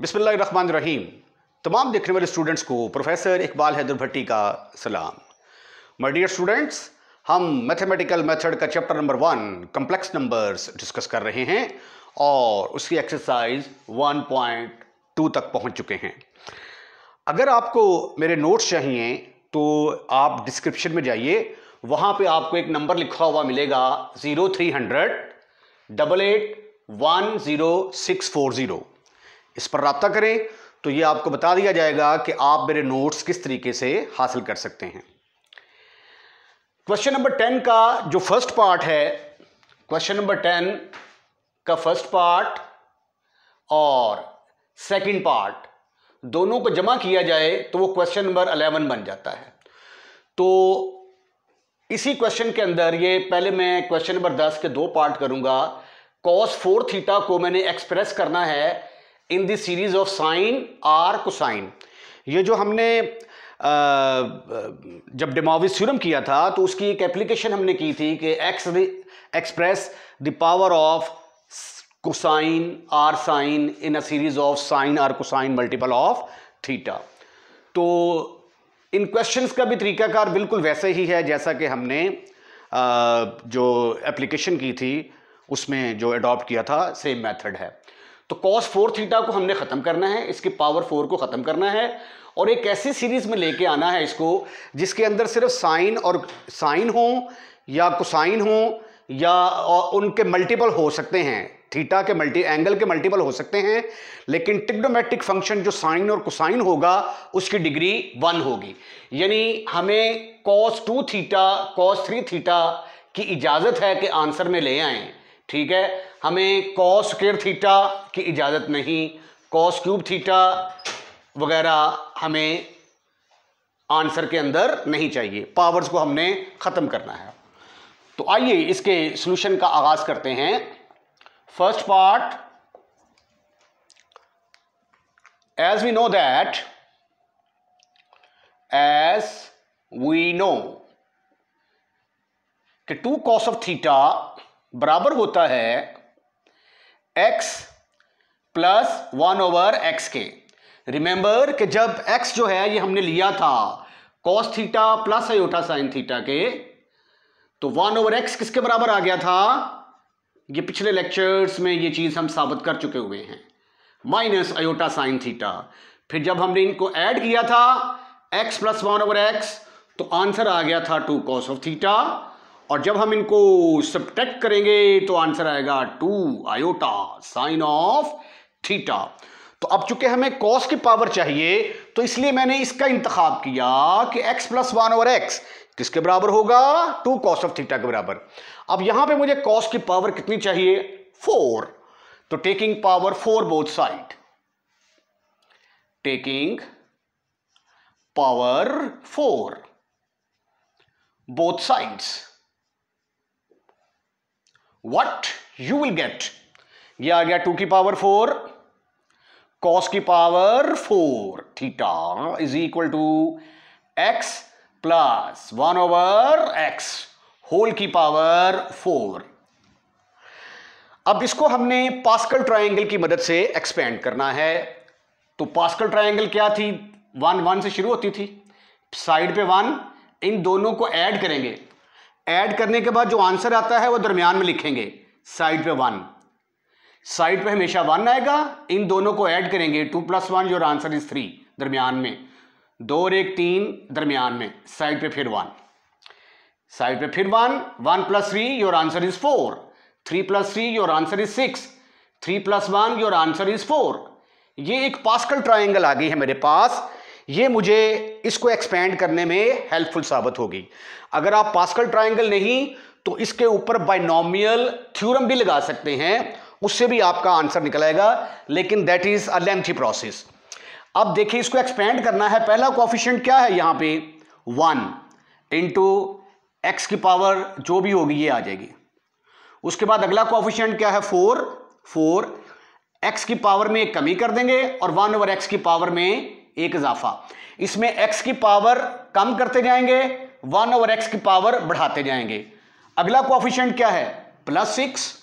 रहीम तमाम देखने वाले स्टूडेंट्स को प्रोफेसर इकबाल हैदर भट्टी का सलाम माय डियर स्टूडेंट्स हम मैथमेटिकल मेथड का chapter number one complex numbers discuss कर रहे हैं और उसकी एक्सरसाइज 1.2 तक पहुंच चुके हैं अगर आपको मेरे नोट्स चाहिए तो आप डिस्क्रिप्शन में जाइए वहाँ पर आपको एक नंबर लिखा हुआ मिलेगा zero three hundred double eight one zero six four zero इस पर रबता करें तो ये आपको बता दिया जाएगा कि आप मेरे नोट्स किस तरीके से हासिल कर सकते हैं क्वेश्चन नंबर टेन का जो फर्स्ट पार्ट है क्वेश्चन नंबर टेन का फर्स्ट पार्ट और सेकंड पार्ट दोनों को जमा किया जाए तो वो क्वेश्चन नंबर अलेवन बन जाता है तो इसी क्वेश्चन के अंदर ये पहले मैं क्वेश्चन नंबर दस के दो पार्ट करूंगा कॉस फोर थीटा को मैंने एक्सप्रेस करना है in the series of sine or cosine ये जो हमने आ, जब डिमाविस थ्योरम किया था तो उसकी एक एप्लीकेशन हमने की थी कि x express the power of cosine or sine in a series of sine or cosine multiple of theta तो इन क्वेश्चंस का भी तरीकाकार बिल्कुल वैसे ही है जैसा कि हमने आ, जो एप्लीकेशन की थी उसमें जो अडॉप्ट किया था सेम मेथड है तो कॉस फोर थीटा को हमने ख़त्म करना है इसके पावर फोर को ख़त्म करना है और एक ऐसी सीरीज़ में लेके आना है इसको जिसके अंदर सिर्फ साइन और साइन हो या कोसाइन हो या उनके मल्टीपल हो सकते हैं थीटा के मल्टी एंगल के मल्टीपल हो सकते हैं लेकिन टिग्नोमेट्रिक फंक्शन जो साइन और कोसाइन होगा उसकी डिग्री वन होगी यानी हमें cos two theta cos three theta की इजाज़त है कि आंसर में ले आएँ ठीक है हमें कॉस केयर थीटा की इजाज़त नहीं कॉस क्यूब थीटा वगैरह हमें आंसर के अंदर नहीं चाहिए पावर्स को हमने ख़त्म करना है तो आइए इसके सॉल्यूशन का आगाज़ करते हैं first part as we know that as we know कि टू कॉस ऑफ थीटा बराबर होता है x plus one over x के रिमेंबर कि जब एक्स जो है ये हमने लिया था cos theta plus iota sine theta के तो वन ओवर एक्स किसके बराबर आ गया था ये पिछले लेक्चर्स में ये चीज़ हम साबित कर चुके हुए हैं माइनस आयोटा साइन थीटा फिर जब हमने इनको ऐड किया था x plus one over x तो आंसर आ गया था टू कॉस ऑफ थीटा और जब हम इनको सब्टेक्ट करेंगे तो आंसर आएगा two iota sine of theta तो अब चूंकि हमें कॉस की पावर चाहिए तो इसलिए मैंने इसका इंतखाब किया कि x प्लस वन और x किसके बराबर होगा टू कॉस ऑफ थीटा के बराबर अब यहां पे मुझे कॉस की पावर कितनी चाहिए फोर तो taking power four both side taking power four both sides what you will get ये आ गया टू की पावर फोर कॉस की power four theta is equal to x plus one over x whole की power four अब इसको हमने pascal triangle की मदद से एक्सपेंड करना है तो पास्कल ट्रायंगल क्या थी वन वन से शुरू होती थी साइड पे वन इन दोनों को ऐड करेंगे ऐड करने के बाद जो आंसर आता है वो दरमियान में लिखेंगे साइड पे वन साइड पे हमेशा वन आएगा इन दोनों को ऐड करेंगे two plus one your answer is three दरमियान में दो और एक तीन दरमियान में साइड पे फिर वन साइड पे फिर one one plus three your answer is four three plus three your answer is six three plus one your answer is four ये एक पास्कल ट्राइंगल आ गई है मेरे पास ये मुझे इसको एक्सपेंड करने में हेल्पफुल साबित होगी अगर आप पास्कल ट्राइंगल नहीं तो इसके ऊपर बाइनोमियल थ्योरम भी लगा सकते हैं उससे भी आपका आंसर निकल आएगा लेकिन that is a lengthy process अब देखिए इसको एक्सपेंड करना है पहला कॉफिशियंट क्या है यहां पे वन इंटू एक्स की पावर जो भी होगी ये आ जाएगी उसके बाद अगला कॉफिशियंट क्या है फोर फोर एक्स की पावर में कमी कर देंगे और वन ओवर एक्स की पावर में एक इजाफा इसमें एक्स की पावर कम करते जाएंगे वन ओवर एक्स की पावर बढ़ाते जाएंगे अगला कोफिशेंट क्या है प्लस सिक्स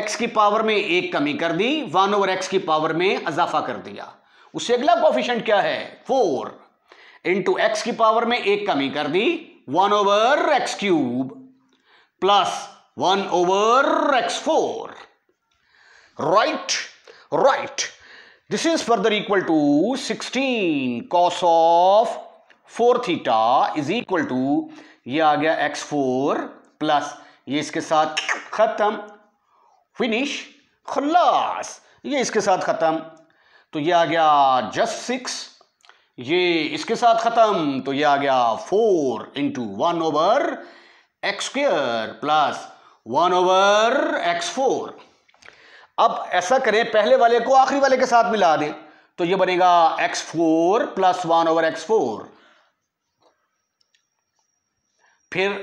एक्स की पावर में एक कमी कर दी वन ओवर एक्स की पावर में इजाफा कर दिया उससे अगला कोफिशेंट क्या है फोर इंटू एक्स की पावर में एक कमी कर दी one over x cube plus one over x four right right this is further equal to 16 cos of 4 theta is equal to ये आ गया x4 प्लस ये इसके साथ ख़त्म फिनिश खलास ये इसके साथ ख़त्म तो ये आ गया जस्ट सिक्स ये इसके साथ ख़त्म तो ये आ गया four into one over x square plus one over x four अब ऐसा करें पहले वाले को आखिरी वाले के साथ मिला दें तो ये बनेगा x four plus one over x four फिर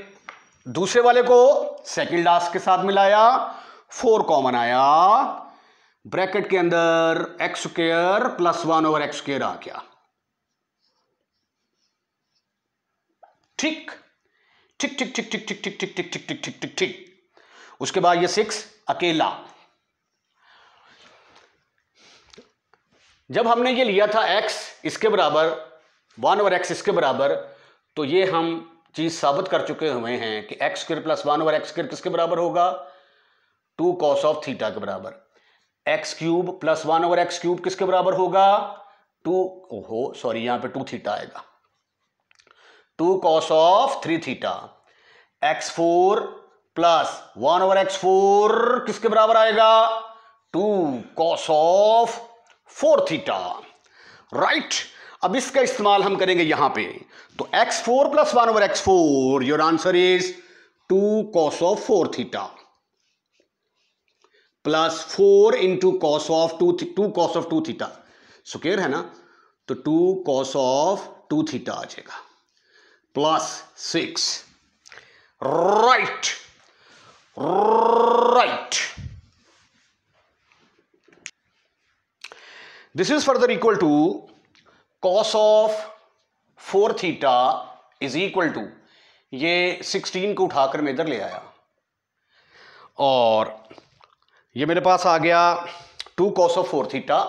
दूसरे वाले को सेकंड लास्ट के साथ मिलाया फोर कॉमन आया ब्रैकेट के अंदर x square plus one over x square आ गया ठीक ठीक ठीक ठीक ठीक ठीक ठीक ठीक ठीक ठीक ठीक ठीक ठीक उसके बाद ये सिक्स अकेला जब हमने ये लिया था x इसके बराबर वन ओवर एक्स इसके बराबर तो ये हम चीज़ साबित कर चुके हुए हैं कि x square plus one over x square किसके बराबर होगा टू कॉस ऑफ थीटा के बराबर x cube plus one over x cube किसके बराबर होगा टू ओहो सॉरी यहां पे टू थीटा आएगा two cos of three theta x four plus one over x four किसके बराबर आएगा two cos of four theta right अब इसका इस्तेमाल हम करेंगे यहां पे तो x four plus one over x four your answer is two cos of four theta plus four into cos of two two cos of two theta सुकेर है ना तो two cos of two theta आ जाएगा plus six right right this is further equal to cos of four theta is equal to ये 16 को उठाकर मैं इधर ले आया और ये मेरे पास आ गया two cos of four theta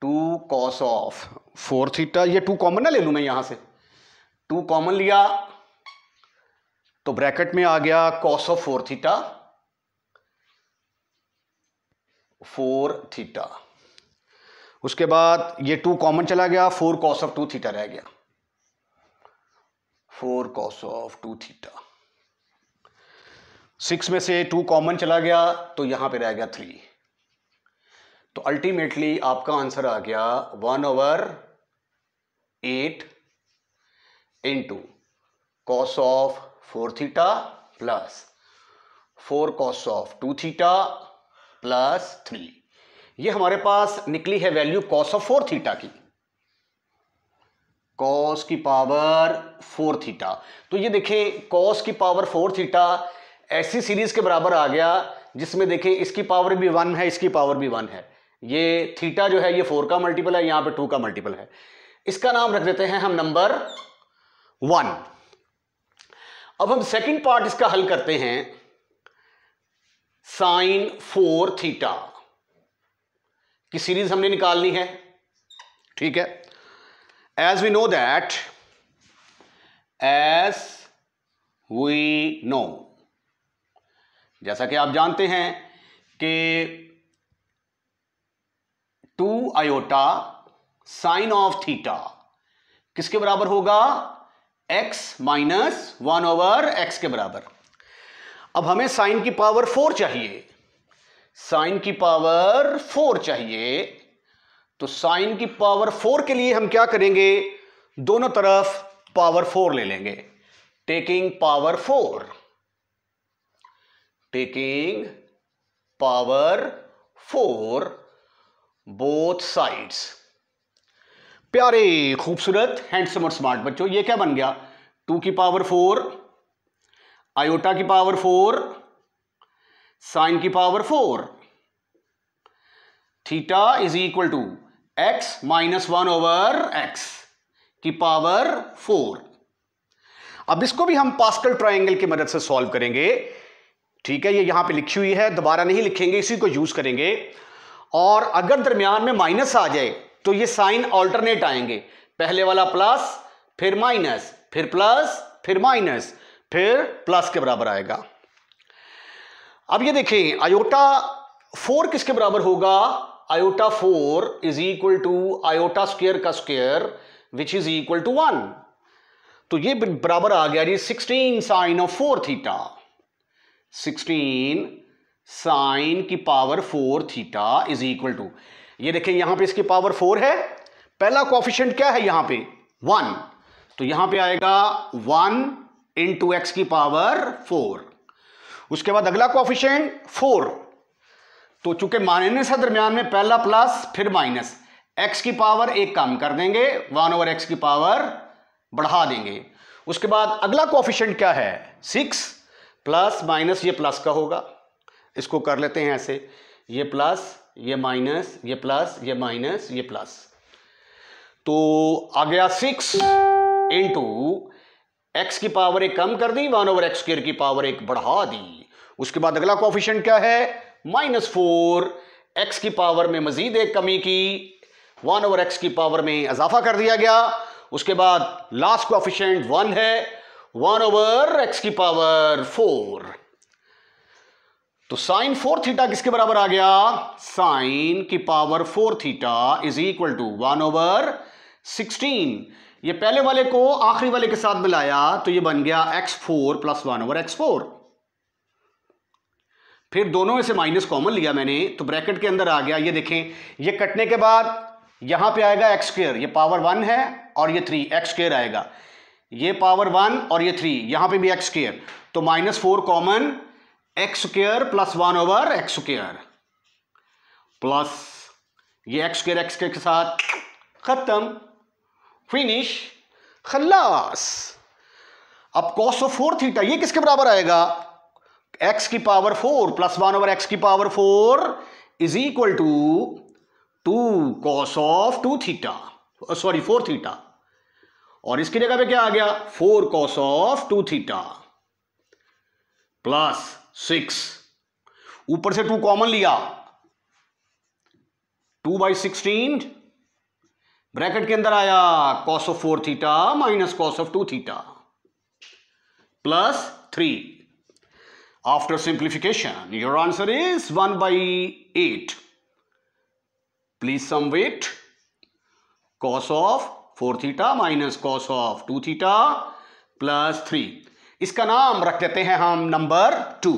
two cos of four theta ये टू कॉमन ना ले लू मैं यहां से टू कॉमन लिया तो ब्रैकेट में आ गया cos of four theta four theta उसके बाद ये टू कॉमन चला गया four cos of two theta रह गया four cos of two theta six में से टू कॉमन चला गया तो यहां पे रह गया थ्री तो अल्टीमेटली आपका आंसर आ गया one over eight into cos of four theta plus four cos of two theta plus three ये हमारे पास निकली है value cos of four theta की कॉस की पावर फोर थीटा तो ये देखें कॉस की पावर फोर थीटा ऐसी सीरीज के बराबर आ गया जिसमें देखें इसकी पावर भी वन है इसकी पावर भी वन है ये थीटा जो है ये फोर का मल्टीपल है यहां पे टू का मल्टीपल है इसका नाम रख देते हैं हम नंबर वन अब हम सेकंड पार्ट इसका हल करते हैं साइन फोर थीटा कि सीरीज हमने निकालनी है ठीक है as we know that as we know जैसा कि आप जानते हैं कि two iota sine of theta किसके बराबर होगा x minus one over x के बराबर अब हमें साइन की पावर फोर चाहिए साइन की पावर फोर चाहिए तो साइन की पावर फोर के लिए हम क्या करेंगे दोनों तरफ पावर फोर ले लेंगे taking power four taking power four both sides प्यारे खूबसूरत हैंडसम और स्मार्ट बच्चों ये क्या बन गया टू की पावर फोर आयोटा की पावर फोर साइन की power four theta is equal to x minus one over x की पावर फोर अब इसको भी हम पास्कल ट्रायंगल की मदद से सॉल्व करेंगे ठीक है ये यहां पे लिखी हुई है दोबारा नहीं लिखेंगे इसी को यूज करेंगे और अगर दरमियान में माइनस आ जाए तो ये साइन ऑल्टरनेट आएंगे पहले वाला प्लस फिर माइनस फिर प्लस फिर माइनस फिर प्लस के बराबर आएगा अब ये देखें आयोटा फोर किसके बराबर होगा iota four is equal to iota square का square which is equal to one तो ये बराबर आ गया जी sixteen sine of four theta sixteen sine की power four theta is equal to ये देखें यहां पे इसकी पावर फोर है पहला कॉफिशेंट क्या है यहां पे वन तो यहां पे आएगा वन इंटू एक्स की पावर फोर उसके बाद अगला कोफिशेंट फोर तो चूंकि माइनस है दरमियान में पहला प्लस फिर माइनस एक्स की पावर एक कम कर देंगे वन ओवर एक्स की पावर बढ़ा देंगे उसके बाद अगला कोफिशेंट क्या है सिक्स प्लस माइनस ये प्लस का होगा इसको कर लेते हैं ऐसे ये प्लस ये माइनस ये प्लस ये माइनस ये प्लस तो आ गया सिक्स इंटू एक्स की पावर एक कम कर दी वन ओवर एक्स स्क्र की पावर एक बढ़ा दी उसके बाद अगला कॉफिशेंट क्या है माइनस फोर एक्स की पावर में मजीद एक कमी की वन ओवर एक्स की पावर में इजाफा कर दिया गया उसके बाद लास्ट कॉफिशेंट वन है वन ओवर एक्स की पावर फोर तो साइन फोर थीटा किसके बराबर आ गया साइन की power four theta is equal to one over sixteen ये पहले वाले को आखिरी वाले के साथ मिलाया तो ये बन गया x four plus one over x four फिर दोनों में से माइनस कॉमन लिया मैंने तो ब्रैकेट के अंदर आ गया ये देखें ये कटने के बाद यहां पे आएगा एक्स स्क्र ये पावर वन है और ये थ्री एक्स स्क्र आएगा ये पावर वन और ये थ्री यहां पे भी एक्स स्क्र तो minus four common x square plus one over x square plus ये एक्स स्क्र एक्स के साथ ख़त्म फिनिश खलास अब कॉस ऑफ फोर थीटा ये किसके बराबर आएगा एक्स की power four plus one over x की power four is equal to two cos of two theta sorry four theta और इसकी जगह पे क्या आ गया four cos of two theta plus six ऊपर से टू कॉमन लिया टू बाई सिक्सटीन ब्रैकेट के अंदर आया cos of four theta minus cos of two theta plus three After simplification, your answer is 1 by 8. Please sum weight. Cos of 4 theta minus cos of 2 theta plus 3. इसका नाम रख देते हैं हम number two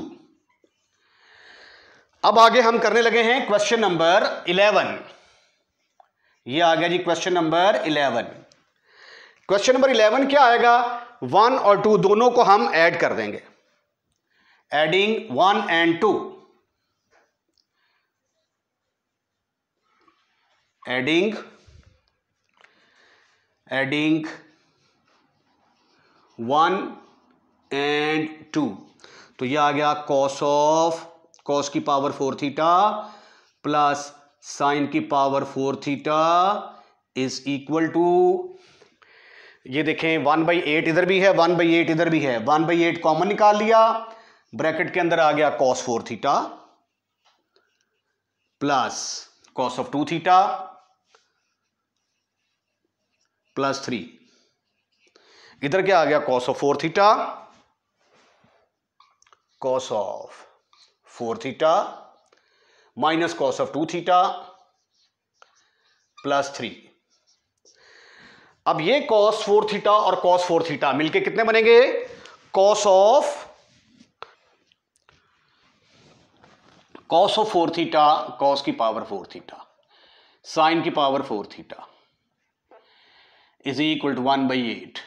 अब आगे हम करने लगे हैं क्वेश्चन नंबर इलेवन ये आ गया जी question number eleven question number eleven क्या आएगा वन और टू दोनों को हम ऐड कर देंगे adding 1 and 2 adding adding 1 and two तो ये आ गया कॉस ऑफ कॉस की power four theta plus sine की power four theta is equal to ये देखें वन बाई एट इधर भी है वन बाई एट इधर भी है वन बाई एट कॉमन निकाल लिया ब्रैकेट के अंदर आ गया cos four theta plus cos of two theta plus three इधर क्या आ गया cos of four theta cos of four theta minus cos of two theta plus three अब ये कॉस फोर थीटा और कॉस फोर थीटा मिलके कितने बनेंगे cos of cos of four theta cos की पावर फोर थीटा साइन की power four theta is equal to one by eight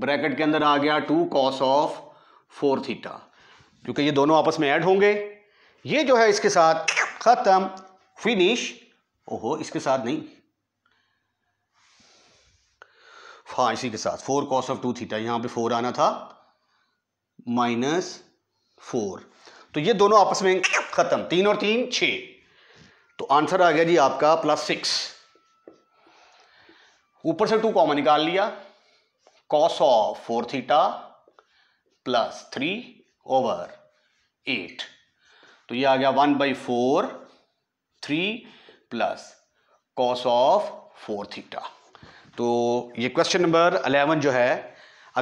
bracket के अंदर आ गया two cos of four theta क्योंकि ये दोनों आपस में ऐड होंगे ये जो है इसके साथ ख़त्म फिनिश ओहो इसके साथ नहीं हाँ इसी के साथ four cos of two theta यहां पे फोर आना था माइनस फोर तो ये दोनों आपस में खत्म तीन और तीन छ तो आंसर आ गया जी आपका प्लस सिक्स ऊपर से टू कॉमन निकाल लिया cos of four theta plus three over eight तो ये आ गया one by four three plus cos of four theta तो ये क्वेश्चन नंबर अलेवन जो है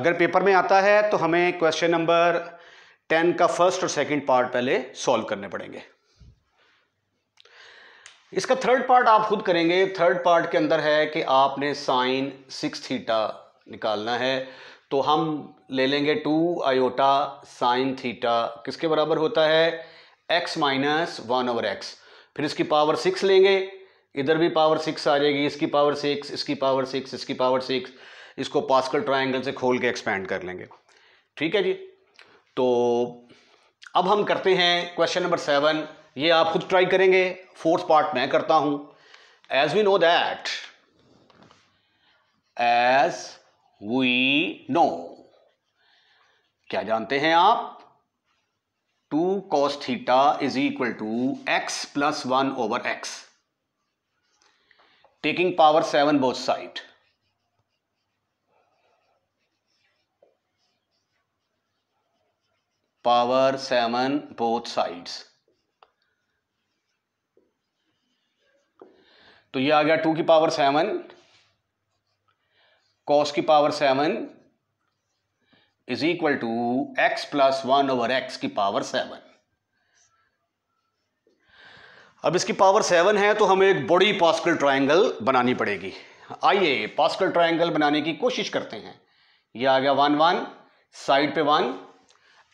अगर पेपर में आता है तो हमें क्वेश्चन नंबर टेन का फर्स्ट और सेकंड पार्ट पहले सॉल्व करने पड़ेंगे इसका थर्ड पार्ट आप खुद करेंगे थर्ड पार्ट के अंदर है कि आपने साइन सिक्स थीटा निकालना है तो हम ले लेंगे टू आयोटा साइन थीटा किसके बराबर होता है x minus one over x फिर इसकी पावर सिक्स लेंगे इधर भी पावर सिक्स आ जाएगी इसकी पावर सिक्स इसकी पावर सिक्स इसकी पावर सिक्स इसको पास्कल ट्रायंगल से खोल के एक्सपेंड कर लेंगे ठीक है जी तो अब हम करते हैं क्वेश्चन नंबर सेवन ये आप खुद ट्राई करेंगे फोर्थ पार्ट मैं करता हूं as we know that as we know क्या जानते हैं आप two cos theta is equal to x plus one over x taking power seven both side power seven both sides तो ये आ गया टू की पावर सेवन कॉस की power seven is equal to x plus one over x की power seven अब इसकी power seven है तो हमें एक बड़ी पास्कल ट्रायंगल बनानी पड़ेगी आइए पास्कल ट्रायंगल बनाने की कोशिश करते हैं ये आ गया वन वन साइड पे वन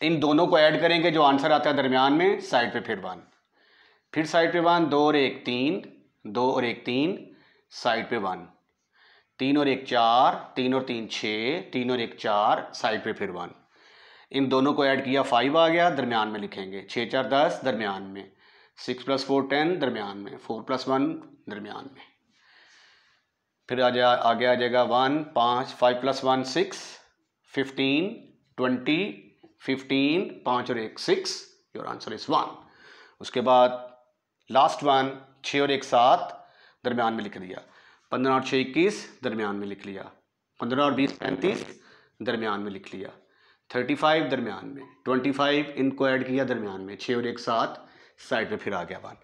इन दोनों को ऐड करेंगे जो आंसर आता है दरमियान में साइड पे फिर वन फिर साइड पे वन दो और एक तीन दो और एक तीन साइड पे वन तीन और एक चार तीन और तीन छः तीन और एक चार साइड पे फिर वन इन दोनों को ऐड किया फाइव आ गया दरमियान में लिखेंगे छः चार दस दरमियान में सिक्स प्लस फोर टेन दरमियान में फोर प्लस वन दरमियान में फिर आ जा आगे आ जाएगा वन पाँच five plus one six fifteen twenty fifteen पाँच और एक सिक्स योर आंसर इज़ वन उसके बाद लास्ट वन छः और एक सात दरमियान में लिख दिया पंद्रह और छः इक्कीस दरमियान में लिख लिया पंद्रह और बीस पैंतीस दरमियान में लिख लिया थर्टी फाइव दरमियान में ट्वेंटी फाइव इनको ऐड किया दरमियान में छः और एक सात साइड पे फिर आ गया वन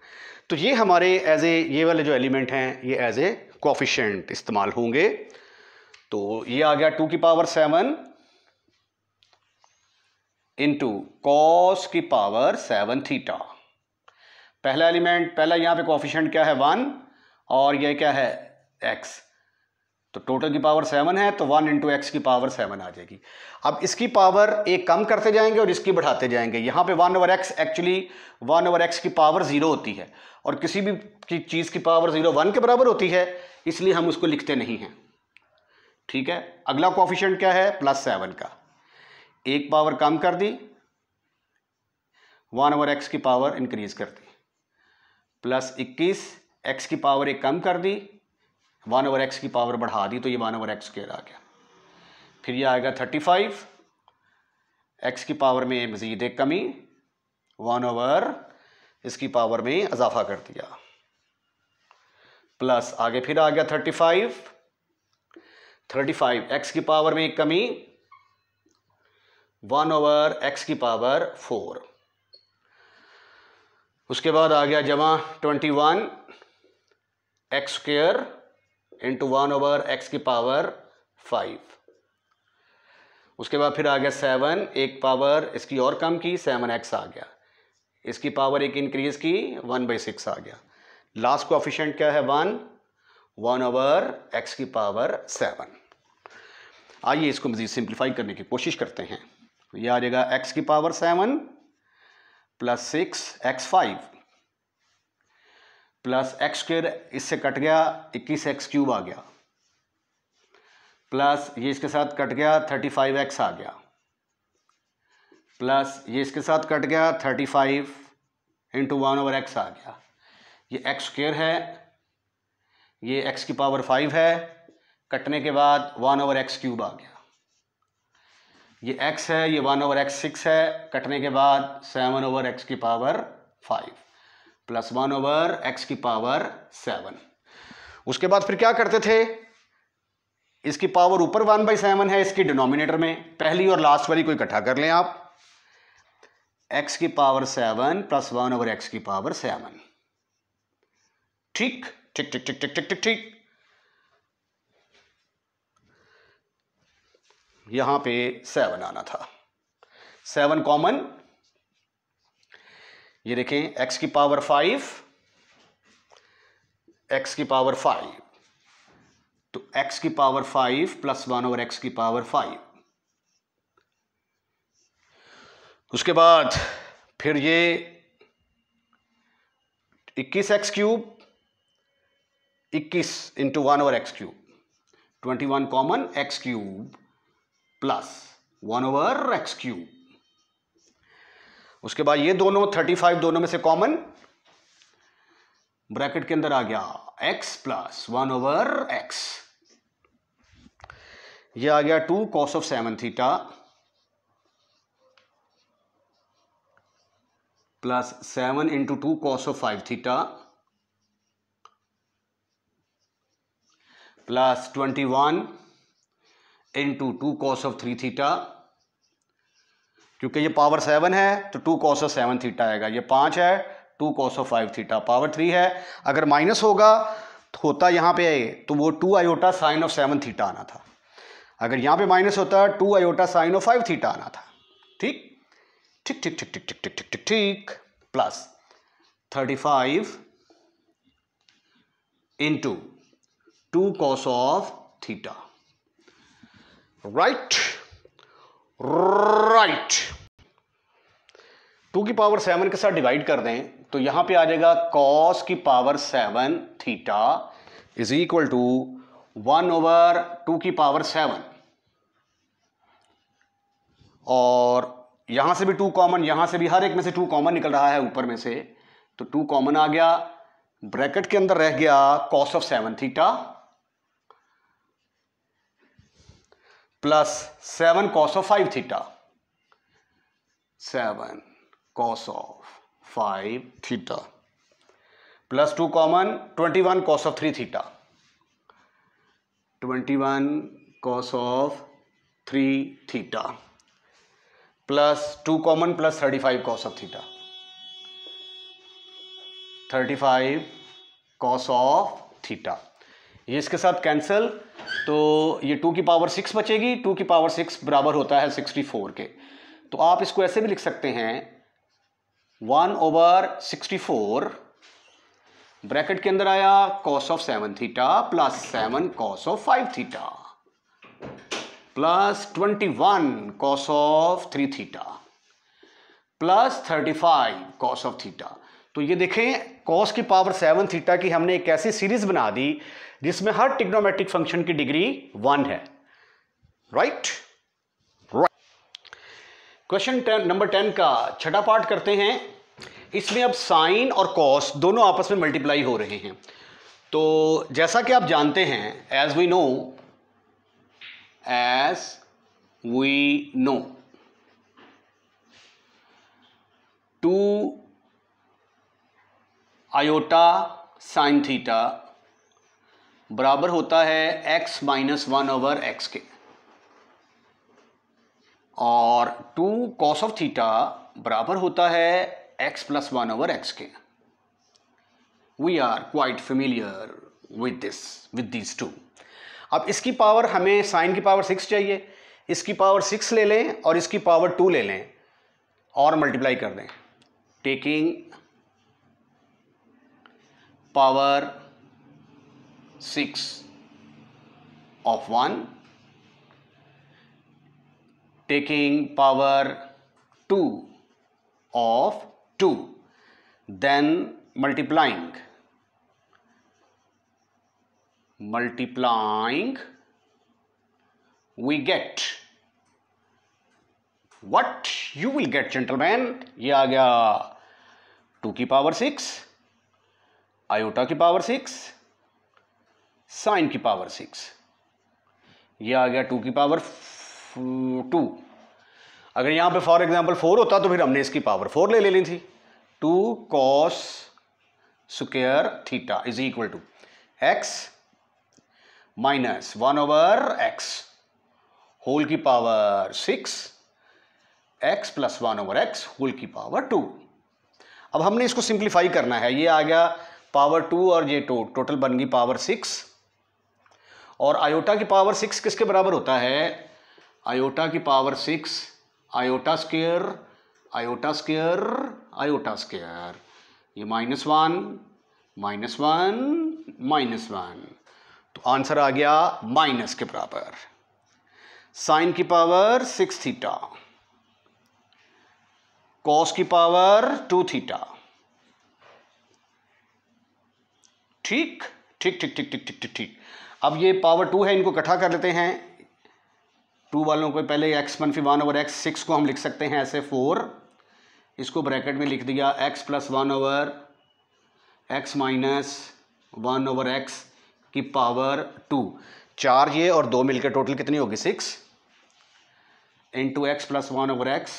तो ये हमारे एज ए ये वाले जो एलिमेंट हैं ये एज ए कोफिशेंट इस्तेमाल होंगे तो ये आ गया टू की पावर सेवन इंटू कॉस की पावर सेवन थीटा पहला एलिमेंट पहला यहाँ पे कॉफिशेंट क्या है वन और ये क्या है एक्स तो टोटल की पावर सेवन है तो वन इंटू एक्स की पावर सेवन आ जाएगी अब इसकी पावर एक कम करते जाएंगे और इसकी बढ़ाते जाएंगे यहाँ पे one over x actually one over x की पावर ज़ीरो होती है और किसी भी की चीज़ की पावर ज़ीरो वन के बराबर होती है इसलिए हम उसको लिखते नहीं हैं ठीक है अगला कॉफिशेंट क्या है प्लस सेवन का एक पावर कम कर दी वन ओवर एक्स की पावर इंक्रीज कर दी प्लस इक्कीस एक्स की पावर एक कम कर दी वन ओवर एक्स की पावर बढ़ा दी तो ये वन ओवर एक्स केयर आ गया फिर ये आएगा थर्टी फाइव एक्स की पावर में मज़ीद एक कमी वन ओवर इसकी पावर में इजाफा कर दिया प्लस आगे फिर आ गया thirty five thirty five x की पावर में एक कमी वन ओवर एक्स की पावर फोर उसके बाद आ गया जमा twenty one x square into one over x की पावर फाइव उसके बाद फिर आ गया सेवन एक पावर इसकी और कम की सेवन एक्स आ गया इसकी पावर एक इंक्रीज की वन बाई सिक्स आ गया लास्ट ऑफिशेंट क्या है वन वन ओवर एक्स की पावर सेवन आइए इसको मज़ीद सिंप्लीफाई करने की कोशिश करते हैं तो ये आ जाएगा एक्स की power seven plus six x five plus x square इससे कट गया इक्कीस एक्स क्यूब आ गया प्लस ये इसके साथ कट गया थर्टी फाइव एक्स आ गया प्लस ये इसके साथ कट गया thirty five into one over x आ गया ये एक्स स्क्र है ये एक्स की पावर फाइव है कटने के बाद वन ओवर एक्स क्यूब आ गया ये x है ये वन ओवर एक्स सिक्स है कटने के बाद सेवन ओवर एक्स की power five plus one over x की पावर सेवन उसके बाद फिर क्या करते थे इसकी पावर ऊपर वन बाई सेवन है इसकी डिनोमिनेटर में पहली और लास्ट वाली को इकट्ठा कर लें आप एक्स की power seven plus one over x की पावर सेवन ठीक ठीक ठीक ठीक ठीक ठीक ठीक ठीक यहां पे सेवन आना था सेवन कॉमन ये देखें एक्स की पावर फाइव एक्स की पावर फाइव तो एक्स की पावर फाइव प्लस वन और एक्स की पावर फाइव उसके बाद फिर ये इक्कीस एक्स क्यूब इक्कीस इंटू वन और x cube twenty one common x cube plus one over x cube उसके बाद ये दोनों थर्टी फाइव दोनों में से कॉमन ब्रैकेट के अंदर आ गया x plus one over x ये आ गया two cos of seven theta plus seven into two cos of five theta plus twenty one into two cos of three theta क्योंकि ये पावर सेवन है तो two cos of seven theta आएगा ये पाँच है two cos of five theta power three है अगर माइनस होगा तो होता यहाँ पे तो वो two iota sine of seven theta आना था अगर यहाँ पे माइनस होता two iota sine of five theta आना था ठीक ठीक ठीक ठीक ठीक ठीक ठीक ठीक ठीक ठीक plus thirty five into two cos of theta right right two की पावर सेवन के साथ डिवाइड कर दें तो यहां पे आ जाएगा कॉस की power seven theta is equal to one over two की पावर सेवन और यहां से भी टू कॉमन यहां से भी हर एक में से टू कॉमन निकल रहा है ऊपर में से तो टू कॉमन आ गया ब्रैकेट के अंदर रह गया cos of seven theta plus seven cos of five theta seven cos of five theta plus two common twenty one cos of three theta twenty one cos of three theta plus two common plus thirty five cos of theta thirty five cos of theta ये इसके साथ cancel तो ये two की power six बचेगी two की power six बराबर होता है सिक्सटी फोर के तो आप इसको ऐसे भी लिख सकते हैं one over sixty four bracket के अंदर आया cos of seven theta plus seven cos of five theta plus twenty one cos of three theta plus thirty five cos of theta तो ये देखें कॉस की पावर सेवन थीटा की हमने एक ऐसी सीरीज बना दी जिसमें हर टिग्नोमेट्रिक फंक्शन की डिग्री वन है right right question number ten का छठा पार्ट करते हैं इसमें अब साइन और कॉस दोनों आपस में मल्टीप्लाई हो रहे हैं तो जैसा कि आप जानते हैं as we know as we know two iota sine theta बराबर होता है x minus one over x के और टू कॉस ऑफ थीटा बराबर होता है x plus one over x के we are quite familiar with this with this two अब इसकी पावर हमें साइन की पावर सिक्स चाहिए इसकी पावर सिक्स ले लें और इसकी पावर टू ले लें और मल्टीप्लाई कर दें taking power 6 of 1 taking power 2 of 2 then multiplying multiplying we get what you will get gentlemen ये आ गया 2 ki power 6 आयोटा की पावर सिक्स साइन की पावर सिक्स ये आ गया टू की पावर टू अगर यहां पे फॉर एग्जांपल फोर होता तो फिर हमने इसकी पावर फोर ले लेनी थी two cos square theta is equal to x minus one over x whole की power six x plus one over x whole की पावर टू अब हमने इसको सिंप्लीफाई करना है ये आ गया पावर टू और ये टू टोटल बन गई पावर सिक्स और आयोटा की पावर सिक्स किसके बराबर होता है आयोटा की power six iota square iota square iota square ये minus one minus one minus one तो आंसर आ गया माइनस के बराबर साइन की पावर सिक्स थीटा कॉस की पावर टू थीटा ठीक ठीक ठीक ठीक ठीक ठीक ठीक ठीक अब ये पावर टू है इनको इकट्ठा कर लेते हैं टू वालों को पहले एक्स मनफी वन ओवर एक्स सिक्स को हम लिख सकते हैं ऐसे फोर इसको ब्रैकेट में लिख दिया x plus one over x minus one over x की पावर टू चार ये और दो मिलकर टोटल कितनी होगी six into x plus one over x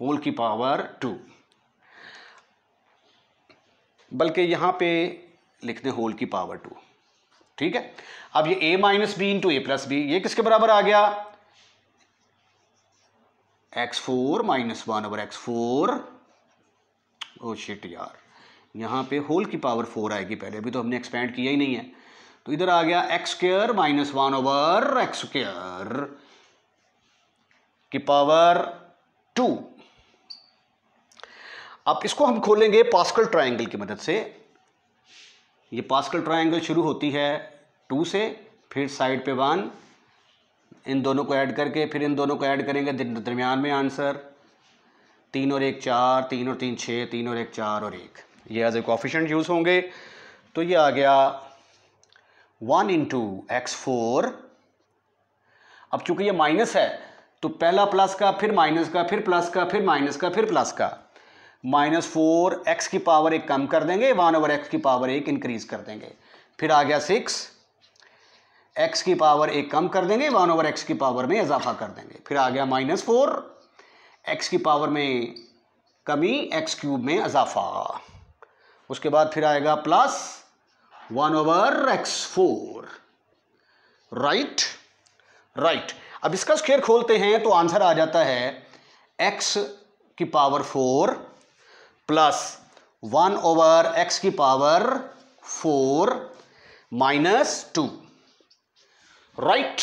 whole की पावर टू बल्कि यहाँ पे लिख दे होल की पावर टू ठीक है अब ये a minus b into a plus b ये किसके बराबर आ गया x four minus one over x four oh shit यार यहां पे होल की पावर फोर आएगी पहले अभी तो हमने एक्सपेंड किया ही नहीं है तो इधर आ गया x square minus one over x square की पावर टू अब इसको हम खोलेंगे पास्कल ट्रायंगल की मदद से ये पास्कल ट्रायंगल शुरू होती है टू से फिर साइड पे वन इन दोनों को ऐड करके फिर इन दोनों को ऐड करेंगे दरमियान में आंसर तीन और एक चार तीन और तीन छः तीन और एक चार और एक ये एज ए कॉफिशेंट यूज़ होंगे तो ये आ गया वन इंटू एक्स फोर अब चूंकि ये माइनस है तो पहला प्लस का फिर माइनस का फिर प्लस का फिर माइनस का फिर प्लस का माइनस फोर एक्स की पावर एक कम कर देंगे वन ओवर एक्स की पावर एक इंक्रीज कर देंगे फिर आ गया सिक्स एक्स की पावर एक कम कर देंगे वन ओवर एक्स की पावर में इजाफा कर देंगे फिर आ गया माइनस फोर एक्स की पावर में कमी एक्स क्यूब में इजाफा उसके बाद फिर आएगा plus one over x four right right अब इसका स्केयर खोलते हैं तो आंसर आ जाता है एक्स की power four plus one over x की power four minus two right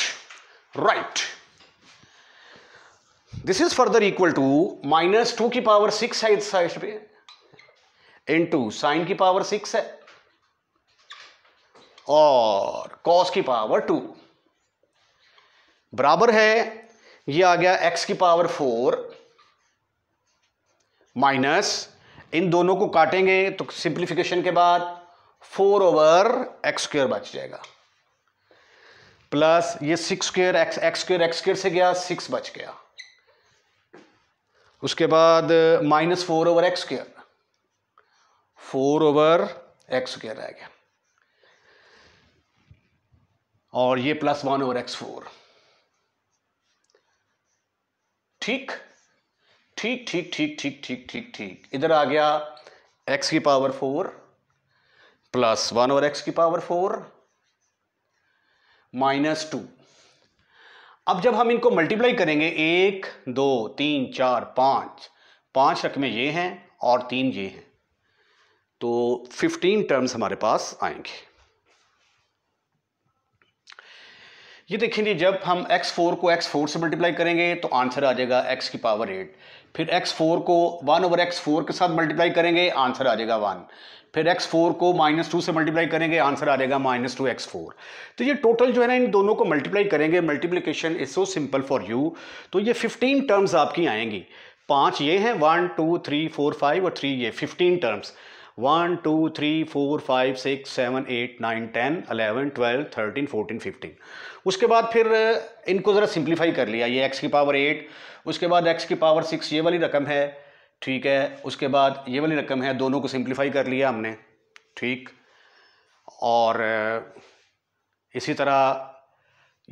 right this is further equal to minus two की पावर सिक्स है इस साइड पे इन टू साइन की पावर सिक्स है और कॉस की पावर टू बराबर है ये आ गया एक्स की पावर फोर माइनस इन दोनों को काटेंगे तो सिंप्लीफिकेशन के बाद फोर ओवर एक्स स्क्र बच जाएगा प्लस ये six square x x square x square से गया सिक्स बच गया उसके बाद minus four over x square four over x square रह गया और ये plus one over x four ठीक ठीक ठीक ठीक ठीक ठीक ठीक ठीक इधर आ गया एक्स की पावर फोर प्लस वन और एक्स की पावर फोर माइनस टू अब जब हम इनको मल्टीप्लाई करेंगे एक दो तीन चार पाँच पांच रकमें ये हैं और तीन ये हैं तो फिफ्टीन टर्म्स हमारे पास आएंगे ये देखेंगे जब हम x4 को x4 से मल्टीप्लाई करेंगे तो आंसर आ जाएगा x की पावर एट फिर एक्स फोर को वन ओवर एक्स फोर के साथ मल्टीप्लाई करेंगे आंसर आ जाएगा वन फिर एक्स फोर को माइनस टू से मल्टीप्लाई करेंगे आंसर आ जाएगा माइनस टू एक्स फोर तो ये टोटल जो है ना इन दोनों को मल्टीप्लाई करेंगे multiplication is so simple for you तो ये फिफ्टीन टर्म्स आपकी आएंगी पाँच ये हैं one two three four five और थ्री ये fifteen terms one two three four five six seven eight nine ten eleven twelve thirteen fourteen fifteen उसके बाद फिर इनको ज़रा सिंप्लीफाई कर लिया ये एक्स की पावर एट उसके बाद एक्स की पावर सिक्स ये वाली रकम है ठीक है उसके बाद ये वाली रकम है दोनों को सिंप्लीफाई कर लिया हमने ठीक और इसी तरह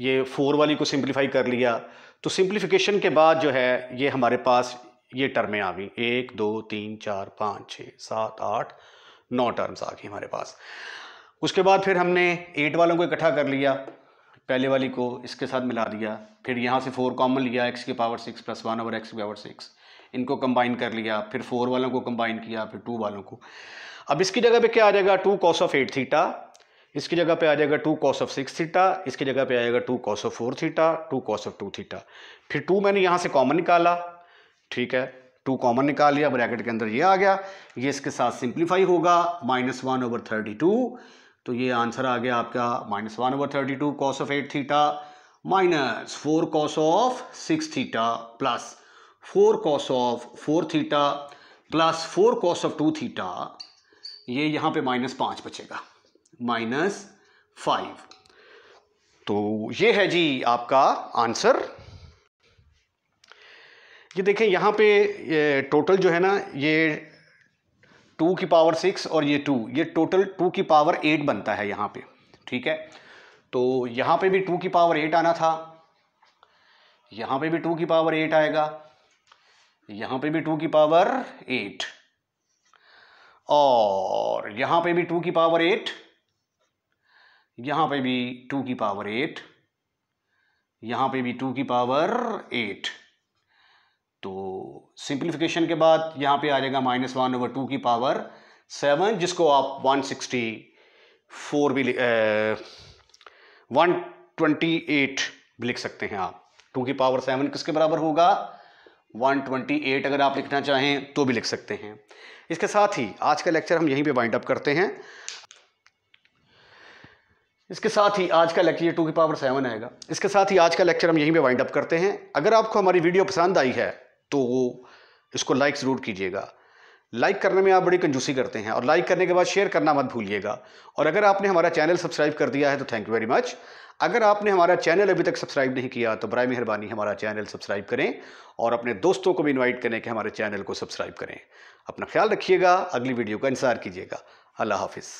ये फोर वाली को सिंप्लीफाई कर लिया तो सिंप्लीफिकेशन के बाद जो है ये हमारे पास ये टर्में आ गई एक दो तीन चार पाँच छः सात आठ नौ टर्म्स आ गई हमारे पास उसके बाद फिर हमने एट वालों को इकट्ठा कर लिया पहले वाली को इसके साथ मिला दिया फिर यहाँ से फोर कॉमन लिया एक्स के पावर सिक्स प्लस वन और एक्स के पावर सिक्स इनको कंबाइन कर लिया फिर फोर वालों को कंबाइन किया फिर टू वालों को अब इसकी जगह पे क्या आ जाएगा two cos of eight theta इसकी जगह पे आ जाएगा two cos of six theta इसकी जगह पे जाएगा two cos of four theta two cos of two theta फिर टू मैंने यहाँ से कॉमन निकाला ठीक है टू कॉमन निकाल लिया ब्रैकेट के अंदर ये आ गया ये इसके साथ सिंप्लीफाई होगा minus one over thirty two तो ये आंसर आ गया आपका minus one over thirty two cos of eight theta minus four cos of six theta plus four cos of four theta plus four cos of two theta ये यहाँ पे minus पाँच बचेगा माइनस फाइव तो ये है जी आपका आंसर ये देखें यहाँ पे ये टोटल जो है ना ये टू की पावर सिक्स और ये टू ये टोटल टू की पावर एट बनता है यहाँ पे ठीक है तो यहाँ पे भी टू की पावर एट आना था यहाँ पे भी टू की पावर एट आएगा यहाँ पे भी टू की पावर एट और यहाँ पे भी टू की पावर एट यहाँ पे भी टू की पावर एट यहाँ पे भी टू की पावर एट तो सिंप्लीफिकेशन के बाद यहाँ पे आ जाएगा माइनस वन ओवर टू की पावर सेवन जिसको आप वन सिक्सटी फोर भी वन ट्वेंटी एट भी लिख सकते हैं आप टू की पावर सेवन किसके बराबर होगा वन ट्वेंटी एट अगर आप लिखना चाहें तो भी लिख सकते हैं इसके साथ ही आज का लेक्चर हम यहीं पे वाइंड अप करते हैं इसके साथ ही आज का लेक्चर टू की पावर सेवन आएगा इसके साथ ही आज का लेक्चर हम यहीं पे वाइंड अप करते हैं अगर आपको हमारी वीडियो पसंद आई है तो वो इसको लाइक ज़रूर कीजिएगा लाइक करने में आप बड़ी कंजूसी करते हैं और लाइक करने के बाद शेयर करना मत भूलिएगा और अगर आपने हमारा चैनल सब्सक्राइब कर दिया है तो थैंक यू वेरी मच अगर आपने हमारा चैनल अभी तक सब्सक्राइब नहीं किया तो बरए मेहरबानी हमारा चैनल सब्सक्राइब करें और अपने दोस्तों को भी इन्वाइट करें कि हमारे चैनल को सब्सक्राइब करें अपना ख्याल रखिएगा अगली वीडियो का इंतज़ार कीजिएगा अल्लाह हाफिज़